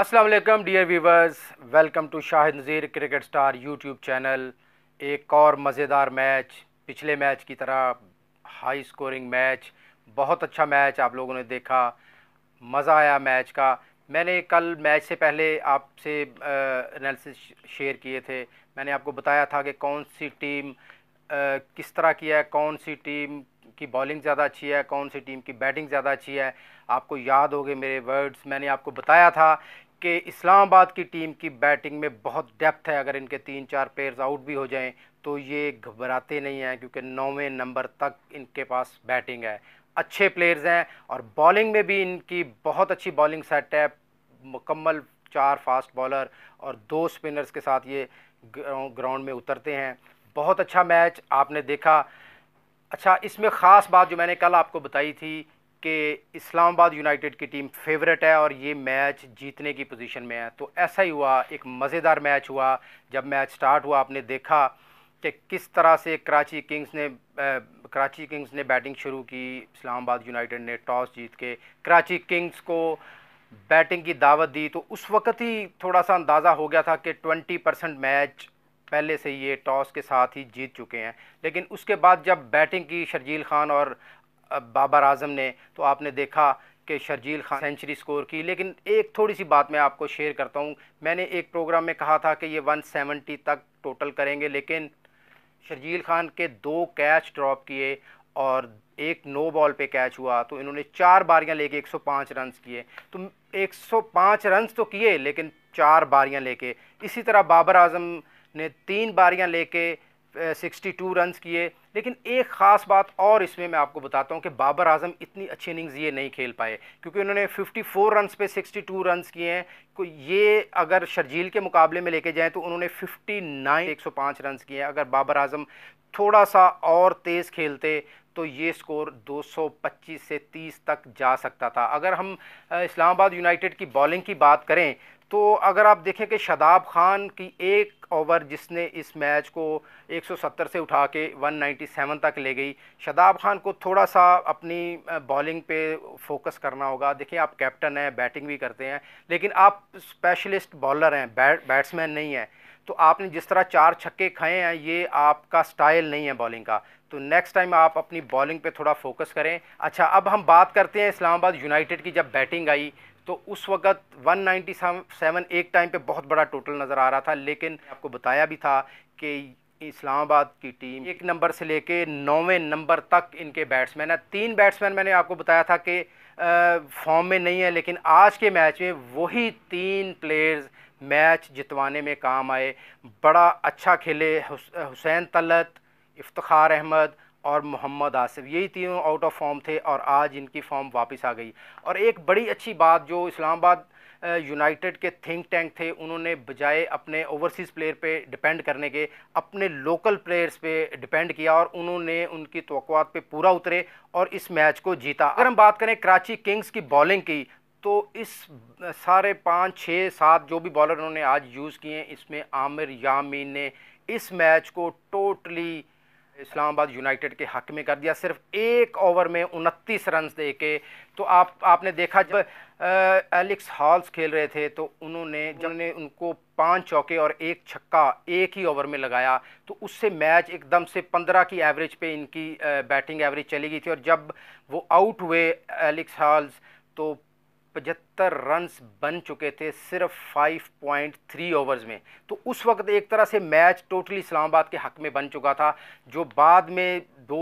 Aslam dear viewers welcome to Shahid Nazir cricket star YouTube channel एक और मज़ेदार मैच पिछले मैच की तरह हाई स्कोरिंग मैच बहुत अच्छा मैच आप लोगों ने देखा मज़ा आया मैच का मैंने कल मैच से पहले आपसे एनालिसिस शेयर किए थे मैंने आपको बताया था कि कौन सी टीम आ, किस तरह की है कौन सी टीम की बॉलिंग ज़्यादा अच्छी है कौन सी टीम की बैटिंग ज़्यादा अच्छी है आपको याद होंगे मेरे वर्ड्स मैंने आपको बताया था कि इस्लामाबाद की टीम की बैटिंग में बहुत डेप्थ है अगर इनके तीन चार प्लेयर्स आउट भी हो जाएं तो ये घबराते नहीं हैं क्योंकि नौवें नंबर तक इनके पास बैटिंग है अच्छे प्लेयर्स हैं और बॉलिंग में भी इनकी बहुत अच्छी बॉलिंग सेट है मुकम्मल चार फास्ट बॉलर और दो स्पिनर्स के साथ ये ग्राउंड में उतरते हैं बहुत अच्छा मैच आपने देखा अच्छा इसमें ख़ास बात जो मैंने कल आपको बताई थी कि इस्लामाबाद यूनाइटेड की टीम फेवरेट है और ये मैच जीतने की पोजीशन में है तो ऐसा ही हुआ एक मज़ेदार मैच हुआ जब मैच स्टार्ट हुआ आपने देखा कि किस तरह से कराची किंग्स ने आ, कराची किंग्स ने बैटिंग शुरू की इस्लामाबाद यूनाइटेड ने टॉस जीत के कराची किंग्स को बैटिंग की दावत दी तो उस वक्त ही थोड़ा सा अंदाज़ा हो गया था कि ट्वेंटी परसेंट मैच पहले से ये टॉस के साथ ही जीत चुके हैं लेकिन उसके बाद जब बैटिंग की शर्जील खान और बाबर आजम ने तो आपने देखा कि शर्जील खान सेंचुरी स्कोर की लेकिन एक थोड़ी सी बात मैं आपको शेयर करता हूँ मैंने एक प्रोग्राम में कहा था कि ये 170 तक टोटल करेंगे लेकिन शर्जील खान के दो कैच ड्रॉप किए और एक नो बॉल पे कैच हुआ तो इन्होंने चार बारियां लेके 105 रन्स किए तो 105 रन्स तो किए लेकिन चार बारियां लेके इसी तरह बाबर आजम ने तीन बारियां लेके 62 रन्स किए लेकिन एक ख़ास बात और इसमें मैं आपको बताता हूँ कि बाबर आजम इतनी अच्छी इनिंग्स ये नहीं खेल पाए क्योंकि उन्होंने 54 रन्स पे 62 रन्स किए हैं को ये अगर शर्जील के मुकाबले में लेके जाएं तो उन्होंने 59 105 रन्स किए हैं अगर बाबर आजम थोड़ा सा और तेज़ खेलते तो ये स्कोर 225 से 30 तक जा सकता था अगर हम इस्लामाबाद यूनाइटेड की बॉलिंग की बात करें तो अगर आप देखें कि शदाब खान की एक ओवर जिसने इस मैच को 170 से उठा के 197 तक ले गई शदाब खान को थोड़ा सा अपनी बॉलिंग पे फोकस करना होगा देखिए आप कैप्टन हैं बैटिंग भी करते हैं लेकिन आप स्पेशलिस्ट बॉलर हैं बैट्समैन नहीं हैं तो आपने जिस तरह चार छक्के खाए हैं ये आपका स्टाइल नहीं है बॉलिंग का तो नेक्स्ट टाइम आप अपनी बॉलिंग पे थोड़ा फोकस करें अच्छा अब हम बात करते हैं इस्लामाबाद यूनाइटेड की जब बैटिंग आई तो उस वक्त 197 एक टाइम पे बहुत बड़ा टोटल नज़र आ रहा था लेकिन आपको बताया भी था कि इस्लामाबाद की टीम एक नंबर से लेके नौवें नंबर तक इनके बैट्समैन है तीन बैट्समैन मैंने आपको बताया था कि फॉर्म में नहीं है लेकिन आज के मैच में वही तीन प्लेयर्स मैच जितवाने में काम आए बड़ा अच्छा खेले हुसैन तलत इफ्तार अहमद और मोहम्मद आसिफ यही तीनों आउट ऑफ फॉर्म थे और आज इनकी फॉर्म वापस आ गई और एक बड़ी अच्छी बात जो इस्लामाबाद यूनाइटेड के थिंक टैंक थे उन्होंने बजाय अपने ओवरसीज़ प्लेयर पे डिपेंड करने के अपने लोकल प्लेयर्स पे डिपेंड किया और उन्होंने उनकी तोक़ात पे पूरा उतरे और इस मैच को जीता अगर हम बात करें कराची किंग्स की बॉलिंग की तो इस सारे पाँच छः सात जो भी बॉलर उन्होंने आज यूज़ किए इसमें आमिर यामीन ने इस मैच को टोटली इस्लामाबाद यूनाइटेड के हक में कर दिया सिर्फ एक ओवर में उनतीस रन दे के तो आप आपने देखा जब एलिक्स हॉल्स खेल रहे थे तो उन्होंने जिन्होंने उनको पांच चौके और एक छक्का एक ही ओवर में लगाया तो उससे मैच एकदम से पंद्रह की एवरेज पे इनकी बैटिंग एवरेज चली गई थी और जब वो आउट हुए एलिक्स हॉल्स तो पचहत्तर रन्स बन चुके थे सिर्फ 5.3 ओवर्स में तो उस वक्त एक तरह से मैच टोटली इस्लामाबाद के हक में बन चुका था जो बाद में दो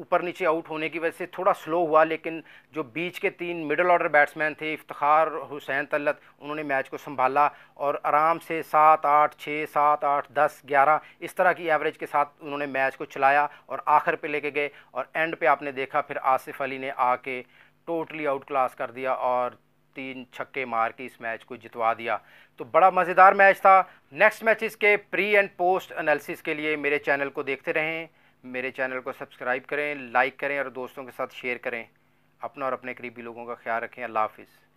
ऊपर नीचे आउट होने की वजह से थोड़ा स्लो हुआ लेकिन जो बीच के तीन मिडल ऑर्डर बैट्समैन थे इफ्तार हुसैन तल्लत उन्होंने मैच को संभाला और आराम से सात आठ छः सात आठ दस ग्यारह इस तरह की एवरेज के साथ उन्होंने मैच को चलाया और आखिर पर लेके गए और एंड पे आपने देखा फिर आसिफ अली ने आके टोटली आउट क्लास कर दिया और तीन छक्के मार के इस मैच को जितवा दिया तो बड़ा मज़ेदार मैच था नेक्स्ट मैचेस के प्री एंड पोस्ट एनालिसिस के लिए मेरे चैनल को देखते रहें मेरे चैनल को सब्सक्राइब करें लाइक करें और दोस्तों के साथ शेयर करें अपना और अपने करीबी लोगों का ख्याल रखें अल्लाह हाफिज़